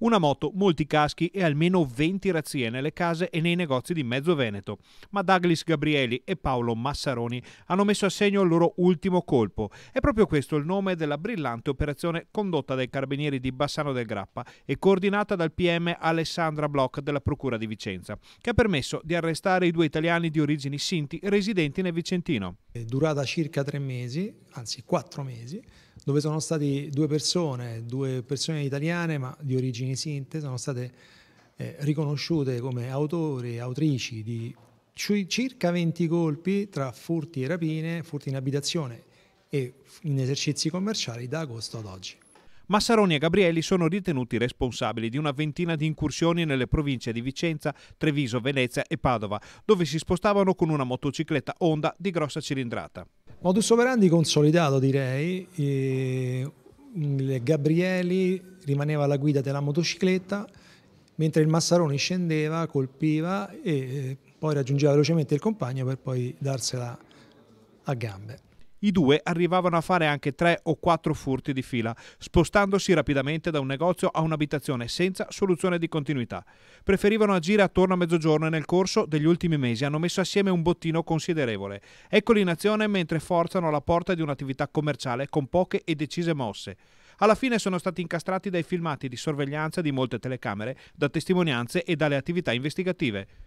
Una moto, molti caschi e almeno 20 razzie nelle case e nei negozi di mezzo Veneto. Ma Douglas Gabrieli e Paolo Massaroni hanno messo a segno il loro ultimo colpo. È proprio questo il nome della brillante operazione condotta dai carabinieri di Bassano del Grappa e coordinata dal PM Alessandra Bloch della Procura di Vicenza, che ha permesso di arrestare i due italiani di origini sinti residenti nel Vicentino. È durata circa tre mesi, anzi quattro mesi, dove sono state due persone, due persone italiane ma di origini sinte, sono state eh, riconosciute come autori e autrici di circa 20 colpi tra furti e rapine, furti in abitazione e in esercizi commerciali da agosto ad oggi. Massaroni e Gabrielli sono ritenuti responsabili di una ventina di incursioni nelle province di Vicenza, Treviso, Venezia e Padova, dove si spostavano con una motocicletta Honda di grossa cilindrata. Modus operandi consolidato direi, e mm, Gabrieli rimaneva alla guida della motocicletta, mentre il Massaroni scendeva, colpiva e eh, poi raggiungeva velocemente il compagno per poi darsela a gambe. I due arrivavano a fare anche tre o quattro furti di fila, spostandosi rapidamente da un negozio a un'abitazione senza soluzione di continuità. Preferivano agire attorno a mezzogiorno e nel corso degli ultimi mesi hanno messo assieme un bottino considerevole. Eccoli in azione mentre forzano la porta di un'attività commerciale con poche e decise mosse. Alla fine sono stati incastrati dai filmati di sorveglianza di molte telecamere, da testimonianze e dalle attività investigative.